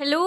hello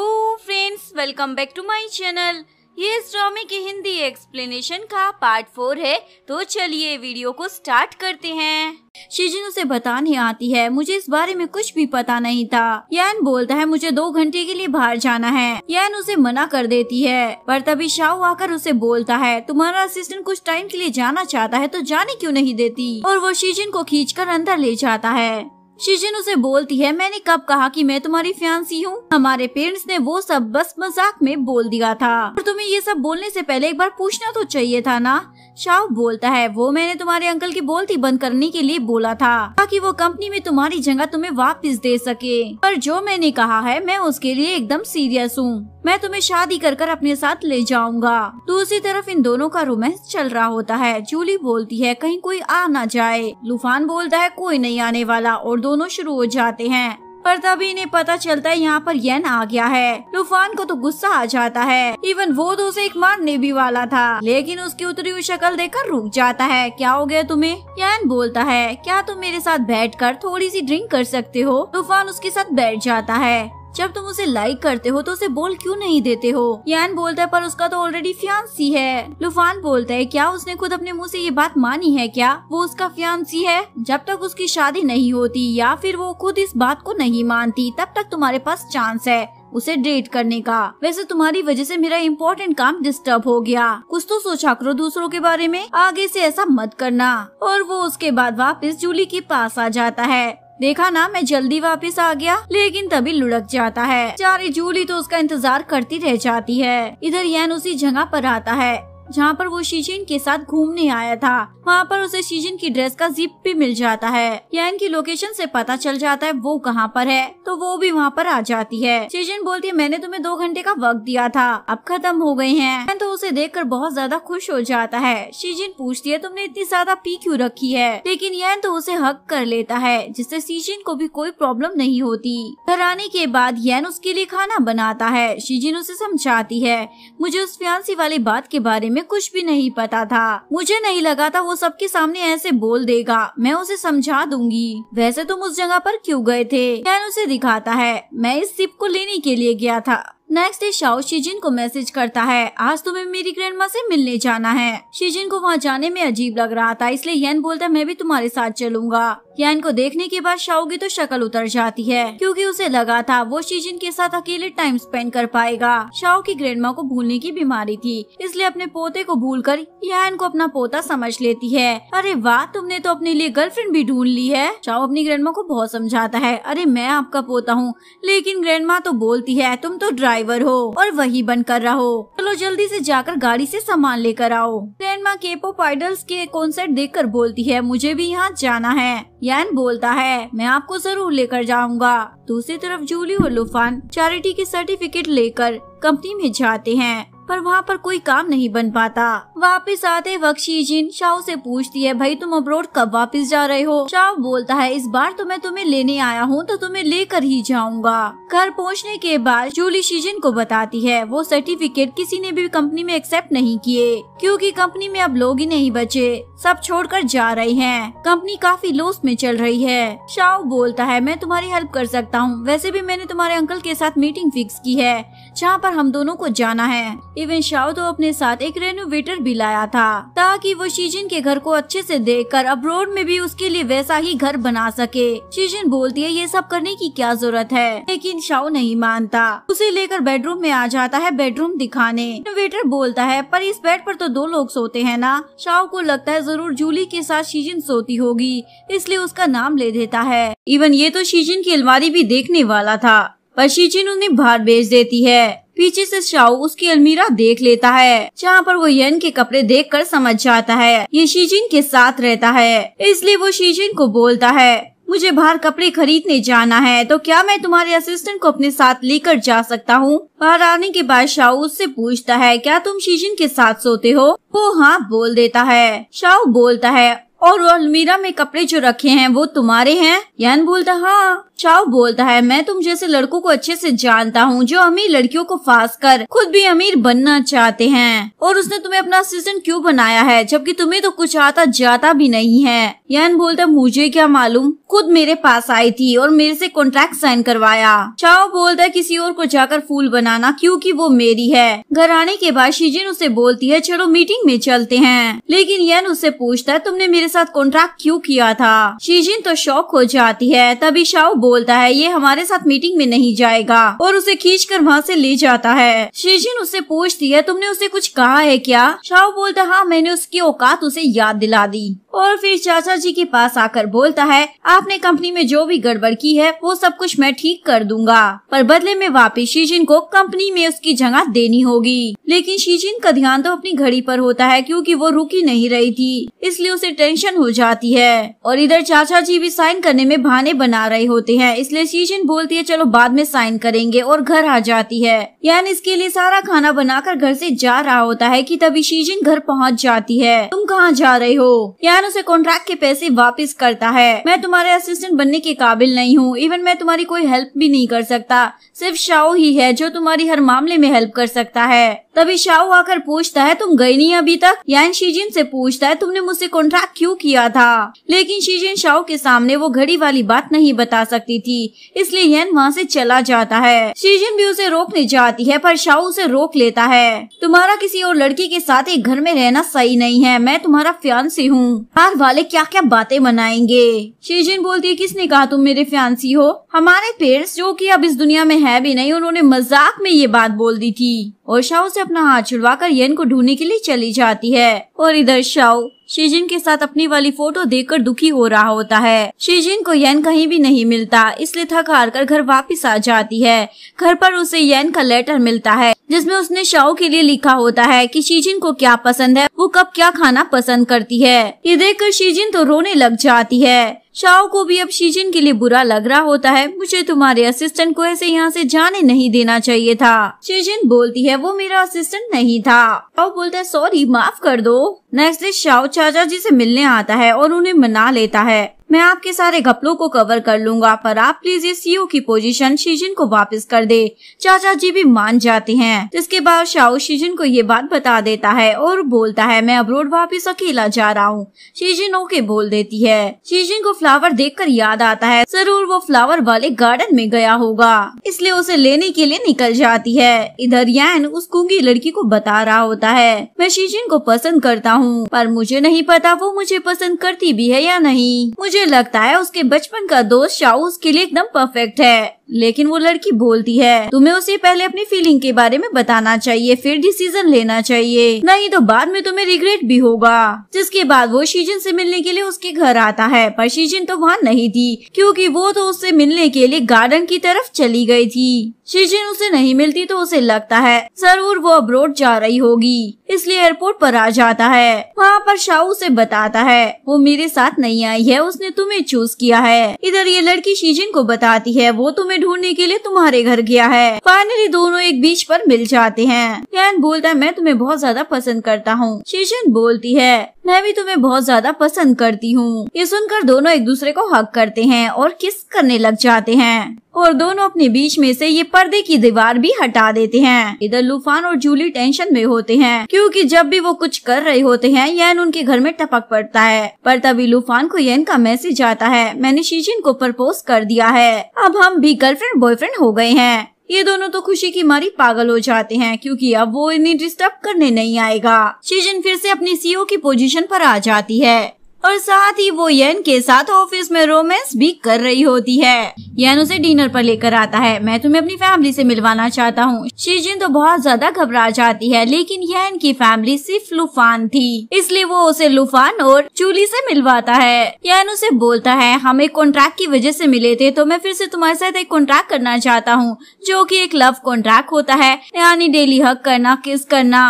friends welcome back to my channel ये ड्रामे की हिंदी एक्सप्लेनेशन का पार्ट फोर है तो चलिए वीडियो को स्टार्ट करते हैं शिजिन उसे बताने आती है मुझे इस बारे में कुछ भी पता नहीं था यान बोलता है मुझे दो घंटे के लिए बाहर जाना है यान उसे मना कर देती है पर तभी शाह आकर उसे बोलता है तुम्हारा असिस्टेंट कुछ टाइम के लिए जाना चाहता है तो जाने क्यों नहीं देती और वो शिजिन को खींच कर अंदर ले जाता है शिजिन उसे बोलती है मैंने कब कहा कि मैं तुम्हारी फ्यांसी हूँ हमारे पेरेंट्स ने वो सब बस मजाक में बोल दिया था और तुम्हें ये सब बोलने से पहले एक बार पूछना तो चाहिए था ना शाव बोलता है वो मैंने तुम्हारे अंकल की बोलती बंद करने के लिए बोला था ताकि वो कंपनी में तुम्हारी जगह तुम्हें वापस दे सके पर जो मैंने कहा है मैं उसके लिए एकदम सीरियस हूँ मैं तुम्हें शादी कर कर अपने साथ ले जाऊंगा दूसरी तरफ इन दोनों का रोमांस चल रहा होता है जूली बोलती है कहीं कोई आ ना जाए लुफान बोलता है कोई नहीं आने वाला और दोनों शुरू हो जाते हैं पर तभी इन्हें पता चलता है यहाँ पर येन आ गया है तूफान को तो गुस्सा आ जाता है इवन वो तो उसे एक मारने भी वाला था लेकिन उसकी उतरी हुई शक्ल देखकर रुक जाता है क्या हो गया तुम्हें येन बोलता है क्या तुम मेरे साथ बैठ कर थोड़ी सी ड्रिंक कर सकते हो तूफान उसके साथ बैठ जाता है जब तुम उसे लाइक करते हो तो उसे बोल क्यों नहीं देते हो यान बोलता है पर उसका तो ऑलरेडी फ्यांसी है लुफान बोलता है क्या उसने खुद अपने मुँह ऐसी ये बात मानी है क्या वो उसका फ्यांसी है जब तक उसकी शादी नहीं होती या फिर वो खुद इस बात को नहीं मानती तब तक तुम्हारे पास चांस है उसे डेट करने का वैसे तुम्हारी वजह से मेरा इम्पोर्टेंट काम डिस्टर्ब हो गया कुछ तो सोचा करो दूसरों के बारे में आगे से ऐसा मत करना और वो उसके बाद वापस जूली के पास आ जाता है देखा ना मैं जल्दी वापस आ गया लेकिन तभी लुढ़क जाता है चारी जूली तो उसका इंतजार करती रह जाती है इधर यैन उसी जगह पर आता है जहाँ पर वो शीजिन के साथ घूमने आया था वहाँ पर उसे शीजिन की ड्रेस का जिप भी मिल जाता है यान की लोकेशन से पता चल जाता है वो कहाँ पर है तो वो भी वहाँ पर आ जाती है शीजिन बोलती है मैंने तुम्हें दो घंटे का वक्त दिया था अब खत्म हो गए हैं तो उसे कर बहुत ज्यादा खुश हो जाता है शीजिन पूछती है तुमने इतनी ज्यादा पी क्यूँ रखी है लेकिन यान तो उसे हक कर लेता है जिससे शीजिन को भी कोई प्रॉब्लम नहीं होती घर आने के बाद यान उसके लिए खाना बनाता है शीजिन उसे समझाती है मुझे उस फ्यांसी वाली बात के बारे में में कुछ भी नहीं पता था मुझे नहीं लगा था वो सबके सामने ऐसे बोल देगा मैं उसे समझा दूंगी वैसे तुम उस जगह पर क्यों गए थे कैन उसे दिखाता है मैं इस सिप को लेने के लिए गया था नेक्स्ट डे शाओ शिजिन को मैसेज करता है आज तुम्हें मेरी ग्रैंड माँ से मिलने जाना है शिजिन को वहाँ जाने में अजीब लग रहा था इसलिए यन बोलता है मैं भी तुम्हारे साथ चलूंगा यन को देखने के बाद शाओ की तो शक्ल उतर जाती है क्योंकि उसे लगा था वो शिजिन के साथ अकेले टाइम स्पेंड कर पाएगा शाओ की ग्रैंड माँ को भूलने की बीमारी थी इसलिए अपने पोते को भूल कर येन को अपना पोता समझ लेती है अरे वाह तुमने तो अपने लिए गर्लफ्रेंड भी ढूंढ ली है शाओ अपनी ग्रैंड माँ को बहुत समझाता है अरे मैं आपका पोता हूँ लेकिन ग्रैंड माँ तो बोलती है तुम तो ड्राइव ड्राइवर हो और वही बनकर रहो चलो जल्दी से जाकर गाड़ी से सामान लेकर आओ ट्रेन माँ केपो पाइडल्स के कॉन्सर्ट देखकर बोलती है मुझे भी यहाँ जाना है यान बोलता है मैं आपको जरूर लेकर जाऊंगा दूसरी तरफ जूली और लुफान चैरिटी के सर्टिफिकेट लेकर कंपनी में जाते हैं पर वहाँ पर कोई काम नहीं बन पाता वापिस आते वक्त शीजिन शाह से पूछती है भाई तुम अब्रोड कब वापिस जा रहे हो शाह बोलता है इस बार तो मैं तुम्हें लेने आया हूँ तो तुम्हें लेकर ही जाऊंगा घर पहुँचने के बाद जूली शीजिन को बताती है वो सर्टिफिकेट किसी ने भी कंपनी में एक्सेप्ट नहीं किए क्यूँकी कंपनी में अब लोग ही नहीं बचे सब कर जा रहे हैं कंपनी काफी लॉस में चल रही है शाह बोलता है मैं तुम्हारी हेल्प कर सकता हूँ वैसे भी मैंने तुम्हारे अंकल के साथ मीटिंग फिक्स की है जहाँ पर हम दोनों को जाना है इवन शाह तो अपने साथ एक रेनोवेटर भी लाया था ताकि वो शीजिन के घर को अच्छे से देखकर अब्रोड में भी उसके लिए वैसा ही घर बना सके शीजिन बोलती है ये सब करने की क्या जरूरत है लेकिन शाओ नहीं मानता उसे लेकर बेडरूम में आ जाता है बेडरूम दिखाने वेटर बोलता है पर इस बेड पर तो दो लोग सोते हैं ना शाओ को लगता है जरूर जूली के साथ शीजिन सोती होगी इसलिए उसका नाम ले देता है इवन ये तो शीजिन की अलमारी भी देखने वाला था पर शीजिन उन्हें बाहर भेज देती है पीछे से शाओ उसकी अलमीरा देख लेता है जहाँ पर वो यन के कपड़े देख कर समझ जाता है ये शीजिन के साथ रहता है इसलिए वो शीजिन को बोलता है मुझे बाहर कपड़े खरीदने जाना है तो क्या मैं तुम्हारे असिस्टेंट को अपने साथ लेकर जा सकता हूँ बाहर आने के बाद शाओ उससे पूछता है क्या तुम शीजिन के साथ सोते हो वो हाँ बोल देता है शाओ बोलता है और अलमीरा में कपड़े जो रखे हैं वो तुम्हारे हैं यान बोलता हाँ चाव बोलता है मैं तुम जैसे लड़कों को अच्छे से जानता हूँ जो अमीर लड़कियों को फास कर खुद भी अमीर बनना चाहते हैं और उसने तुम्हें अपना असिस्टेंट क्यों बनाया है जबकि तुम्हें तो कुछ आता जाता भी नहीं है यान बोलता मुझे क्या मालूम खुद मेरे पास आई थी और मेरे से कॉन्ट्रैक्ट साइन करवाया चाव बोलता है किसी और को जाकर फूल बनाना क्योंकि वो मेरी है घर आने के बाद शीजिन उसे बोलती है चलो मीटिंग में चलते हैं लेकिन यन उससे पूछता है तुमने मेरे साथ कॉन्ट्रैक्ट क्यों किया था शीजिन तो शौक हो जाती है तभी शाओ बोलता है ये हमारे साथ मीटिंग में नहीं जाएगा और उसे खींच कर वहाँ से ले जाता है शीजिन उससे पूछती है तुमने उसे कुछ कहा है क्या शाओ बोलता हाँ मैंने उसकी औकात उसे याद दिला दी और फिर चाचा जी के पास आकर बोलता है आपने कंपनी में जो भी गड़बड़ की है वो सब कुछ मैं ठीक कर दूंगा पर बदले में वापिस शीजिन को कंपनी में उसकी जगह देनी होगी लेकिन शीजिन का ध्यान तो अपनी घड़ी पर होता है क्योंकि वो रुकी नहीं रही थी इसलिए उसे टेंशन हो जाती है और इधर चाचा जी भी साइन करने में बहाने बना रहे होते हैं इसलिए शीजिन बोलती है चलो बाद में साइन करेंगे और घर आ जाती है यान इसके लिए सारा खाना बनाकर घर से जा रहा होता है कि तभी शीजिन घर पहुंच जाती है तुम कहाँ जा रहे हो यान उसे कॉन्ट्रैक्ट के पैसे वापस करता है मैं तुम्हारे असिस्टेंट बनने के काबिल नहीं हूँ इवन मैं तुम्हारी कोई हेल्प भी नहीं कर सकता सिर्फ शाओ ही है जो तुम्हारी हर मामले में हेल्प कर सकता है तभी शाओ आकर पूछता है तुम गई नहीं अभी तक यान शीजिन से पूछता है तुमने मुझसे कॉन्ट्रैक्ट क्यों किया था लेकिन शीजिन शाओ के सामने वो घड़ी वाली बात नहीं बता सकती थी इसलिए यन वहाँ से चला जाता है शीजिन भी उसे रोकने जाती है पर शाओ उसे रोक लेता है तुम्हारा किसी और लड़की के साथ एक घर में रहना सही नहीं है मैं तुम्हारा फ्यान से हूँ बाहर वाले क्या क्या बातें बनाएंगे शेजन बोलती है किसने कहा तुम मेरे फैंसी हो हमारे पेरेंट्स जो कि अब इस दुनिया में है भी नहीं उन्होंने मजाक में ये बात बोल दी थी और शाओ से अपना हाथ छुड़वा कर येन को ढूंढने के लिए चली जाती है और इधर शाओ शेजिन के साथ अपनी वाली फोटो देखकर दुखी हो रहा होता है शेजिन को येन कहीं भी नहीं मिलता इसलिए थक हार कर घर वापिस आ जाती है घर पर उसे येन का लेटर मिलता है जिसमें उसने शाओ के लिए लिखा होता है कि शीजिन को क्या पसंद है वो कब क्या खाना पसंद करती है ये देखकर शीजिन तो रोने लग जाती है शाओ को भी अब शीजिन के लिए बुरा लग रहा होता है मुझे तुम्हारे असिस्टेंट को ऐसे यहाँ से जाने नहीं देना चाहिए था शीजिन बोलती है वो मेरा असिस्टेंट नहीं था और बोलता है सॉरी माफ कर दो नेक्स्ट डे शाओ चाचा जी से मिलने आता है और उन्हें मना लेता है मैं आपके सारे घपलों को कवर कर लूंगा पर आप प्लीज इस सीओ e की पोजीशन शीजन को वापस कर दे चाचा जी भी मान जाते हैं इसके बाद शाओ शीजन को ये बात बता देता है और बोलता है मैं अब्रोड वापस अकेला जा रहा हूँ शीजन ओके बोल देती है शीजन को फ्लावर देख कर याद आता है जरूर वो फ्लावर वाले गार्डन में गया होगा इसलिए उसे लेने के लिए निकल जाती है इधर यान उस कुंगी लड़की को बता रहा होता है मैं शीजन को पसंद करता हूँ पर मुझे नहीं पता वो मुझे पसंद करती भी है या नहीं मुझे मुझे लगता है उसके बचपन का दोस्त शाहू उसके लिए एकदम परफेक्ट है लेकिन वो लड़की बोलती है तुम्हें उसे पहले अपनी फीलिंग के बारे में बताना चाहिए फिर डिसीजन लेना चाहिए नहीं तो बाद में तुम्हें रिग्रेट भी होगा जिसके बाद वो शीजन से मिलने के लिए उसके घर आता है पर शीजन तो वहाँ नहीं थी क्योंकि वो तो उससे मिलने के लिए गार्डन की तरफ चली गयी थी शीजन उसे नहीं मिलती तो उसे लगता है जरूर वो अब्रोड जा रही होगी इसलिए एयरपोर्ट पर आ जाता है वहाँ पर शाहू उसे बताता है वो मेरे साथ नहीं आई है उसने तुम्हें चूज किया है इधर ये लड़की शीजन को बताती है वो तुम्हें तुम्हें ढूंढने के लिए तुम्हारे घर गया है फाइनली दोनों एक बीच पर मिल जाते हैं कैन बोलता है मैं तुम्हें बहुत ज्यादा पसंद करता हूँ शीशन बोलती है मैं भी तुम्हें बहुत ज्यादा पसंद करती हूँ ये सुनकर दोनों एक दूसरे को हक करते हैं और किस करने लग जाते हैं और दोनों अपने बीच में से ये पर्दे की दीवार भी हटा देते हैं इधर लुफान और जूली टेंशन में होते हैं क्योंकि जब भी वो कुछ कर रहे होते हैं यन उनके घर में टपक पड़ता है पर तभी लुफान को यन का मैसेज आता है मैंने शीजिन को प्रपोज कर दिया है अब हम भी गर्लफ्रेंड बॉयफ्रेंड हो गए हैं ये दोनों तो खुशी की मारी पागल हो जाते हैं क्योंकि अब वो इन्हें डिस्टर्ब करने नहीं आएगा शीजन फिर से अपने सीईओ e की पोजीशन पर आ जाती है और साथ ही वो यन के साथ ऑफिस में रोमांस भी कर रही होती है यन उसे डिनर पर लेकर आता है मैं तुम्हें अपनी फैमिली से मिलवाना चाहता हूँ शीजिन तो बहुत ज्यादा घबरा जाती है लेकिन यन की फैमिली सिर्फ लुफान थी इसलिए वो उसे लुफान और चूली से मिलवाता है यन उसे बोलता है हम एक कॉन्ट्रैक्ट की वजह से मिले थे तो मैं फिर से तुम्हारे साथ एक कॉन्ट्रैक्ट करना चाहता हूँ जो की एक लव कॉन्ट्रैक्ट होता है यानी डेली हक करना किस करना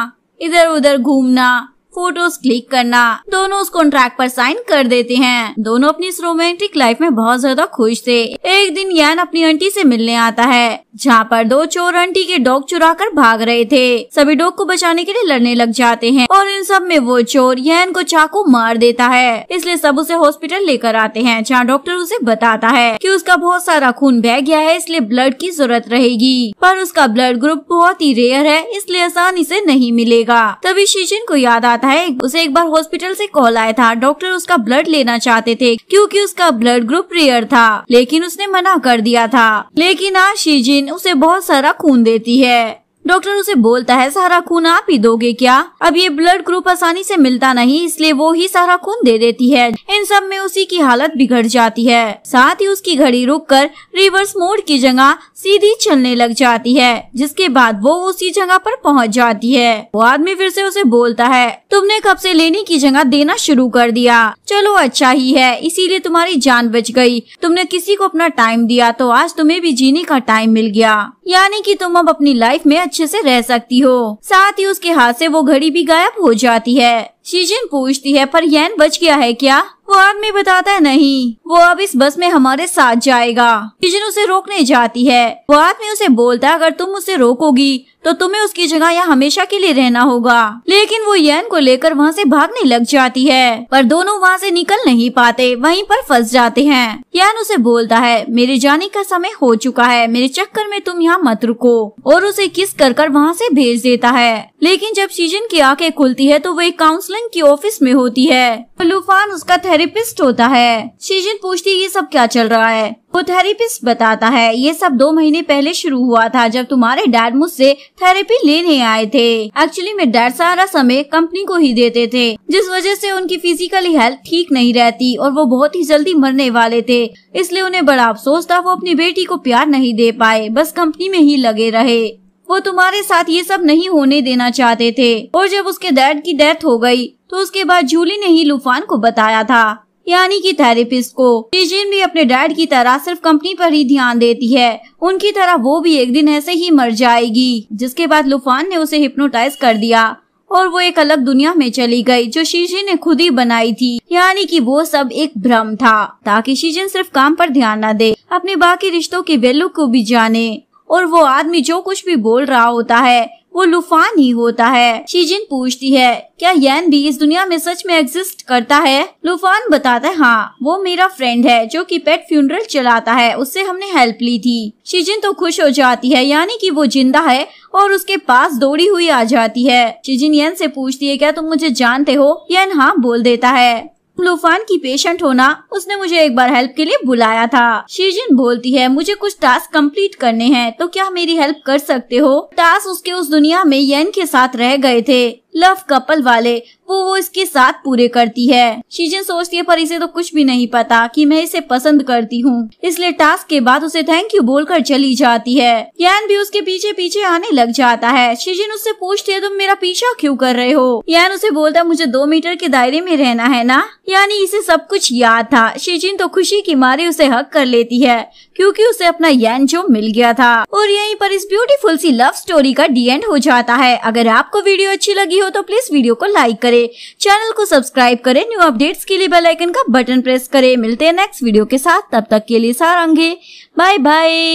इधर उधर घूमना फोटोज क्लिक करना दोनों उस कॉन्ट्रैक्ट पर साइन कर देते हैं दोनों अपनी इस रोमांटिक लाइफ में बहुत ज्यादा खुश थे एक दिन यान अपनी आंटी से मिलने आता है जहाँ पर दो चोर आंटी के डॉग चुरा कर भाग रहे थे सभी डॉग को बचाने के लिए लड़ने लग जाते हैं और इन सब में वो चोर यन को चाकू मार देता है इसलिए सब उसे हॉस्पिटल लेकर आते हैं जहाँ डॉक्टर उसे बताता है कि उसका बहुत सारा खून बह गया है इसलिए ब्लड की जरूरत रहेगी पर उसका ब्लड ग्रुप बहुत ही रेयर है इसलिए आसानी से नहीं मिलेगा तभी शीजन को याद आता है उसे एक बार हॉस्पिटल से कॉल आया था डॉक्टर उसका ब्लड लेना चाहते थे क्योंकि उसका ब्लड ग्रुप रेयर था लेकिन उसने मना कर दिया था लेकिन आज शीजिन उसे बहुत सारा खून देती है डॉक्टर उसे बोलता है सारा खून आप ही दोगे क्या अब ये ब्लड ग्रुप आसानी से मिलता नहीं इसलिए वो ही सारा खून दे देती है इन सब में उसी की हालत बिगड़ जाती है साथ ही उसकी घड़ी रुक कर रिवर्स मोड की जगह सीधी चलने लग जाती है जिसके बाद वो उसी जगह पर पहुंच जाती है वो आदमी फिर से उसे बोलता है तुमने कब से लेने की जगह देना शुरू कर दिया चलो अच्छा ही है इसीलिए तुम्हारी जान बच गई तुमने किसी को अपना टाइम दिया तो आज तुम्हें भी जीने का टाइम मिल गया यानी कि तुम अब अपनी लाइफ में अच्छे से रह सकती हो साथ ही उसके हाथ से वो घड़ी भी गायब हो जाती है शीजिन पूछती है पर येन बच गया है क्या वो आदमी बताता है नहीं वो अब इस बस में हमारे साथ जाएगा शीजिन उसे रोकने जाती है वो आदमी उसे बोलता है अगर तुम उसे रोकोगी तो तुम्हें उसकी जगह यहाँ हमेशा के लिए रहना होगा लेकिन वो यन को लेकर वहाँ से भागने लग जाती है पर दोनों वहाँ से निकल नहीं पाते वहीं पर फंस जाते हैं यन उसे बोलता है मेरे जाने का समय हो चुका है मेरे चक्कर में तुम यहाँ मत रुको और उसे किस कर कर वहाँ से भेज देता है लेकिन जब सीजन की आंखें खुलती है तो वो एक काउंसलिंग की ऑफिस में होती है लुफान उसका थेरेपिस्ट होता है सीजन पूछती ये सब क्या चल रहा है वो थेरेपिस्ट बताता है ये सब दो महीने पहले शुरू हुआ था जब तुम्हारे डैड मुझसे थेरेपी लेने आए थे एक्चुअली मैं डैड सारा समय कंपनी को ही देते थे जिस वजह से उनकी फिजिकली हेल्थ ठीक नहीं रहती और वो बहुत ही जल्दी मरने वाले थे इसलिए उन्हें बड़ा अफसोस था वो अपनी बेटी को प्यार नहीं दे पाए बस कंपनी में ही लगे रहे वो तुम्हारे साथ ये सब नहीं होने देना चाहते थे और जब उसके डैड की डेथ हो गई तो उसके बाद जूली ने ही लुफान को बताया था यानी कि थेरेपिस्ट को टीजिन भी अपने डैड की तरह सिर्फ कंपनी पर ही ध्यान देती है उनकी तरह वो भी एक दिन ऐसे ही मर जाएगी जिसके बाद लुफान ने उसे हिप्नोटाइज कर दिया और वो एक अलग दुनिया में चली गई जो शीजिन ने खुद ही बनाई थी यानी कि वो सब एक भ्रम था ताकि शीजिन सिर्फ काम पर ध्यान न दे अपने बाकी रिश्तों की वैल्यू को भी जाने और वो आदमी जो कुछ भी बोल रहा होता है वो लुफान ही होता है शीजिन पूछती है क्या यन भी इस दुनिया में सच में एग्जिस्ट करता है लुफान बताता है हाँ वो मेरा फ्रेंड है जो कि पेट फ्यूनरल चलाता है उससे हमने हेल्प ली थी शीजिन तो खुश हो जाती है यानी कि वो जिंदा है और उसके पास दौड़ी हुई आ जाती है शीजिन यन से पूछती है क्या तुम मुझे जानते हो यन हाँ बोल देता है प्लूफान की पेशेंट होना उसने मुझे एक बार हेल्प के लिए बुलाया था शीजिन बोलती है मुझे कुछ टास्क कंप्लीट करने हैं तो क्या मेरी हेल्प कर सकते हो टास्क उसके उस दुनिया में यन के साथ रह गए थे लव कपल वाले वो वो इसके साथ पूरे करती है शीजन सोचती है पर इसे तो कुछ भी नहीं पता कि मैं इसे पसंद करती हूँ इसलिए टास्क के बाद उसे थैंक यू बोलकर चली जाती है यान भी उसके पीछे पीछे आने लग जाता है शीजन उससे पूछती है तुम तो मेरा पीछा क्यों कर रहे हो यान उसे बोलता है मुझे दो मीटर के दायरे में रहना है ना यानी इसे सब कुछ याद था शीजिन तो खुशी की मारे उसे हक कर लेती है क्यूँकी उसे अपना यान जो मिल गया था और यहीं पर इस ब्यूटीफुल सी लव स्टोरी का डी एंड हो जाता है अगर आपको वीडियो अच्छी लगी लगी हो तो प्लीज वीडियो को लाइक करे चैनल को सब्सक्राइब करे न्यू अपडेट्स के लिए बेलाइकन का बटन प्रेस करे मिलते हैं नेक्स्ट वीडियो के साथ तब तक के लिए सारंगे बाय बाय